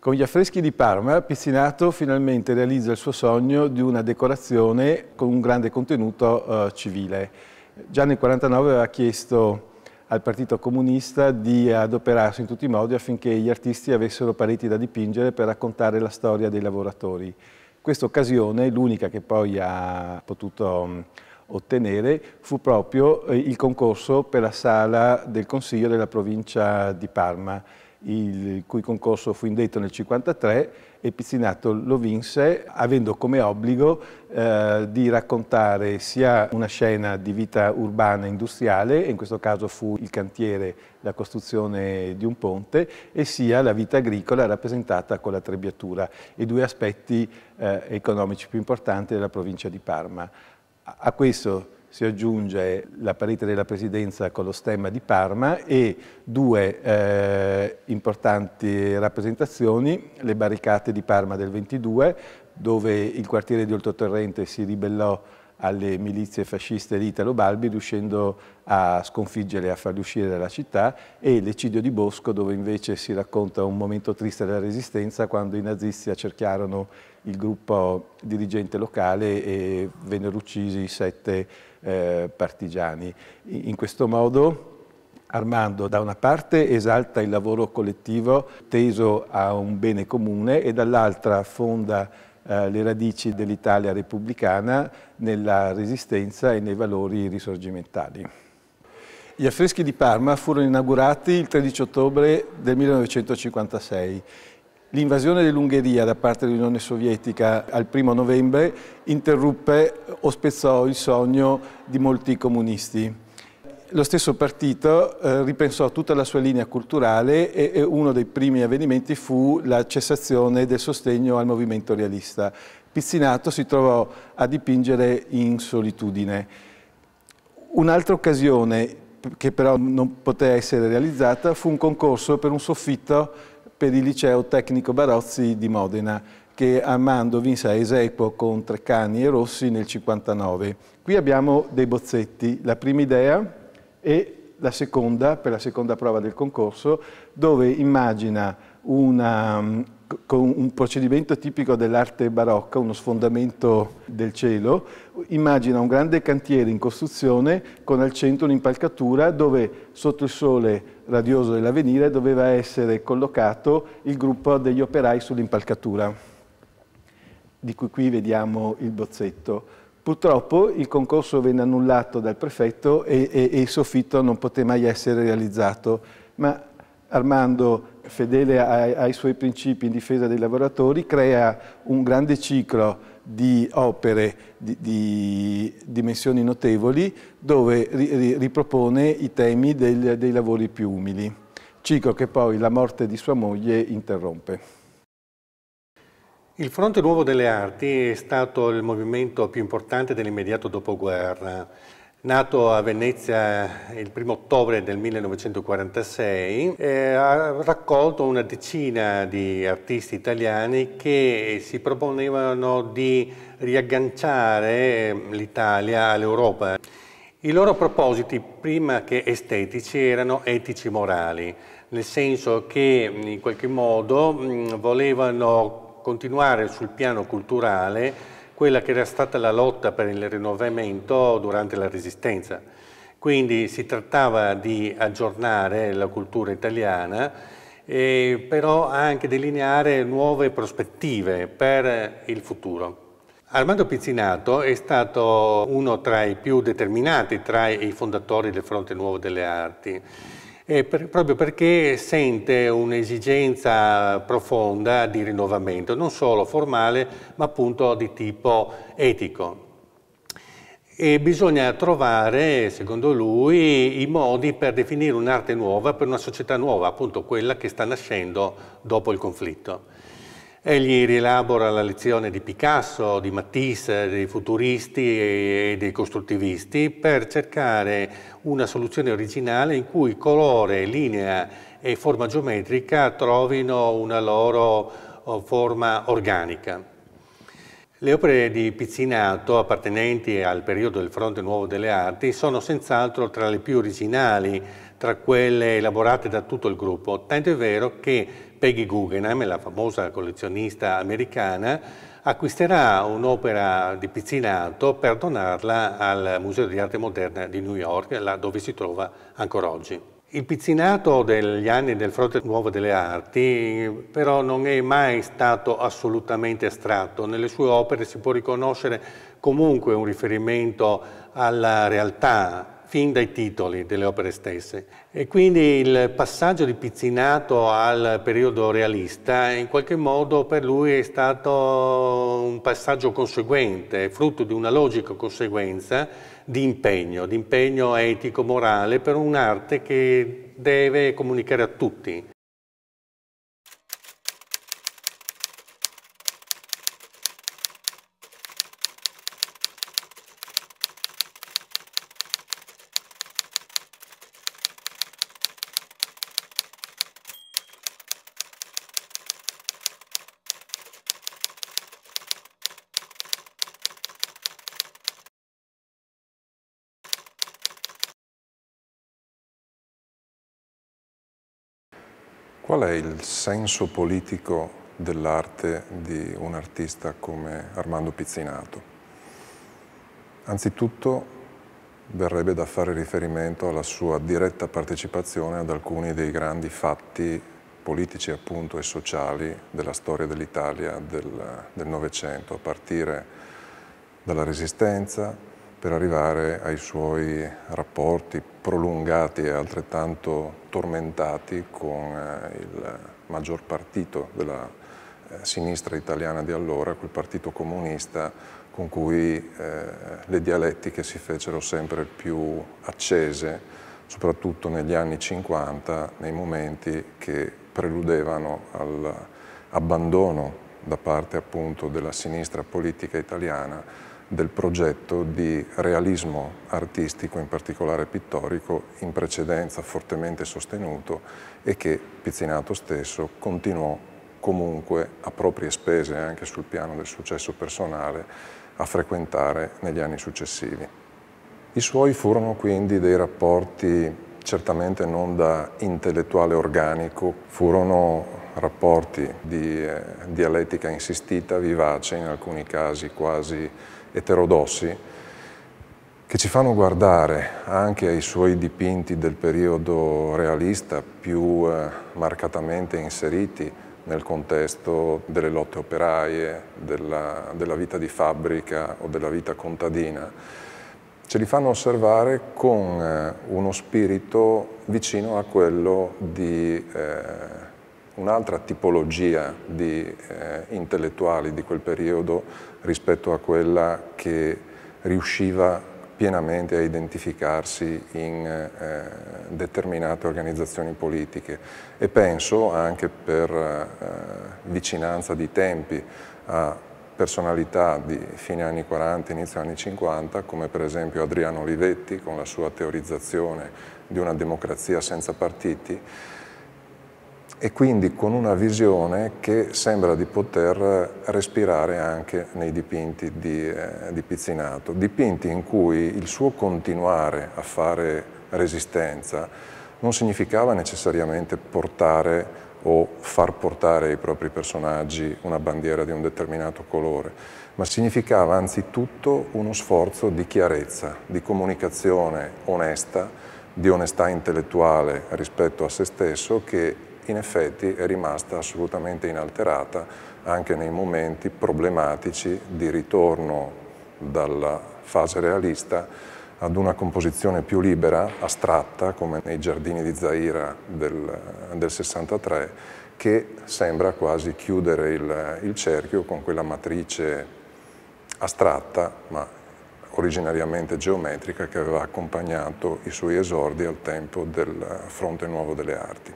Con gli affreschi di Parma, Pizzinato finalmente realizza il suo sogno di una decorazione con un grande contenuto eh, civile. Già nel 1949 aveva chiesto al Partito Comunista di adoperarsi in tutti i modi affinché gli artisti avessero pareti da dipingere per raccontare la storia dei lavoratori. Questa occasione, l'unica che poi ha potuto mm, ottenere, fu proprio eh, il concorso per la sala del Consiglio della provincia di Parma il cui concorso fu indetto nel 1953 e Pizzinato lo vinse avendo come obbligo eh, di raccontare sia una scena di vita urbana e industriale, in questo caso fu il cantiere, la costruzione di un ponte, e sia la vita agricola rappresentata con la trebbiatura, i due aspetti eh, economici più importanti della provincia di Parma. A questo si aggiunge la parete della presidenza con lo stemma di Parma e due eh, importanti rappresentazioni, le barricate di Parma del 22, dove il quartiere di Oltotorrente si ribellò alle milizie fasciste di Italo Balbi riuscendo a sconfiggere, e a farli uscire dalla città e l'eccidio di Bosco dove invece si racconta un momento triste della resistenza quando i nazisti accerchiarono il gruppo dirigente locale e vennero uccisi sette eh, partigiani. In questo modo Armando da una parte esalta il lavoro collettivo teso a un bene comune e dall'altra fonda eh, le radici dell'Italia repubblicana nella resistenza e nei valori risorgimentali. Gli affreschi di Parma furono inaugurati il 13 ottobre del 1956. L'invasione dell'Ungheria da parte dell'Unione Sovietica al primo novembre interruppe o spezzò il sogno di molti comunisti lo stesso partito eh, ripensò tutta la sua linea culturale e, e uno dei primi avvenimenti fu la cessazione del sostegno al movimento realista. Pizzinato si trovò a dipingere in solitudine. Un'altra occasione che però non poté essere realizzata fu un concorso per un soffitto per il liceo tecnico Barozzi di Modena che Armando vinse a Esequo con Treccani e Rossi nel 59. Qui abbiamo dei bozzetti. La prima idea e la seconda, per la seconda prova del concorso, dove immagina una, con un procedimento tipico dell'arte barocca, uno sfondamento del cielo, immagina un grande cantiere in costruzione con al centro un'impalcatura dove sotto il sole radioso dell'avvenire doveva essere collocato il gruppo degli operai sull'impalcatura, di cui qui vediamo il bozzetto. Purtroppo il concorso venne annullato dal prefetto e, e, e il soffitto non poté mai essere realizzato, ma Armando, fedele ai, ai suoi principi in difesa dei lavoratori, crea un grande ciclo di opere di, di, dimensioni notevoli dove ri, ripropone i temi del, dei lavori più umili, ciclo che poi la morte di sua moglie interrompe. Il Fronte Nuovo delle Arti è stato il movimento più importante dell'immediato dopoguerra. Nato a Venezia il 1 ottobre del 1946, eh, ha raccolto una decina di artisti italiani che si proponevano di riagganciare ehm, l'Italia all'Europa. I loro propositi, prima che estetici, erano etici-morali, nel senso che in qualche modo mh, volevano continuare sul piano culturale quella che era stata la lotta per il rinnovamento durante la Resistenza. Quindi si trattava di aggiornare la cultura italiana, e eh, però anche delineare nuove prospettive per il futuro. Armando Pizzinato è stato uno tra i più determinati tra i fondatori del Fronte Nuovo delle Arti eh, per, proprio perché sente un'esigenza profonda di rinnovamento, non solo formale, ma appunto di tipo etico. E bisogna trovare, secondo lui, i modi per definire un'arte nuova per una società nuova, appunto quella che sta nascendo dopo il conflitto. Egli rielabora la lezione di Picasso, di Matisse, dei futuristi e dei costruttivisti per cercare una soluzione originale in cui colore, linea e forma geometrica trovino una loro oh, forma organica. Le opere di Pizzinato, appartenenti al periodo del Fronte Nuovo delle Arti, sono senz'altro tra le più originali tra quelle elaborate da tutto il gruppo, tanto è vero che Peggy Guggenheim, la famosa collezionista americana, acquisterà un'opera di Pizzinato per donarla al Museo di Arte Moderna di New York, là dove si trova ancora oggi. Il pizzinato degli anni del fronte nuovo delle arti però non è mai stato assolutamente astratto, nelle sue opere si può riconoscere comunque un riferimento alla realtà, fin dai titoli delle opere stesse. E quindi il passaggio di Pizzinato al periodo realista in qualche modo per lui è stato un passaggio conseguente, frutto di una logica conseguenza di impegno, di impegno etico-morale per un'arte che deve comunicare a tutti. Qual è il senso politico dell'arte di un artista come Armando Pizzinato? Anzitutto verrebbe da fare riferimento alla sua diretta partecipazione ad alcuni dei grandi fatti politici appunto e sociali della storia dell'Italia del Novecento, a partire dalla Resistenza, per arrivare ai suoi rapporti prolungati e altrettanto tormentati con eh, il maggior partito della eh, sinistra italiana di allora, quel partito comunista con cui eh, le dialettiche si fecero sempre più accese, soprattutto negli anni 50, nei momenti che preludevano all'abbandono da parte appunto della sinistra politica italiana del progetto di realismo artistico, in particolare pittorico, in precedenza fortemente sostenuto e che Pizzinato stesso continuò comunque a proprie spese anche sul piano del successo personale a frequentare negli anni successivi. I suoi furono quindi dei rapporti certamente non da intellettuale organico, furono rapporti di eh, dialettica insistita, vivace, in alcuni casi quasi eterodossi che ci fanno guardare anche ai suoi dipinti del periodo realista più eh, marcatamente inseriti nel contesto delle lotte operaie, della, della vita di fabbrica o della vita contadina. Ce li fanno osservare con eh, uno spirito vicino a quello di eh, un'altra tipologia di eh, intellettuali di quel periodo rispetto a quella che riusciva pienamente a identificarsi in eh, determinate organizzazioni politiche e penso anche per eh, vicinanza di tempi a personalità di fine anni 40, inizio anni 50, come per esempio Adriano Olivetti con la sua teorizzazione di una democrazia senza partiti, e quindi con una visione che sembra di poter respirare anche nei dipinti di, eh, di Pizzinato, dipinti in cui il suo continuare a fare resistenza non significava necessariamente portare o far portare ai propri personaggi una bandiera di un determinato colore, ma significava anzitutto uno sforzo di chiarezza, di comunicazione onesta, di onestà intellettuale rispetto a se stesso che in effetti è rimasta assolutamente inalterata anche nei momenti problematici di ritorno dalla fase realista ad una composizione più libera, astratta, come nei giardini di Zaira del, del 63, che sembra quasi chiudere il, il cerchio con quella matrice astratta, ma originariamente geometrica, che aveva accompagnato i suoi esordi al tempo del Fronte Nuovo delle Arti.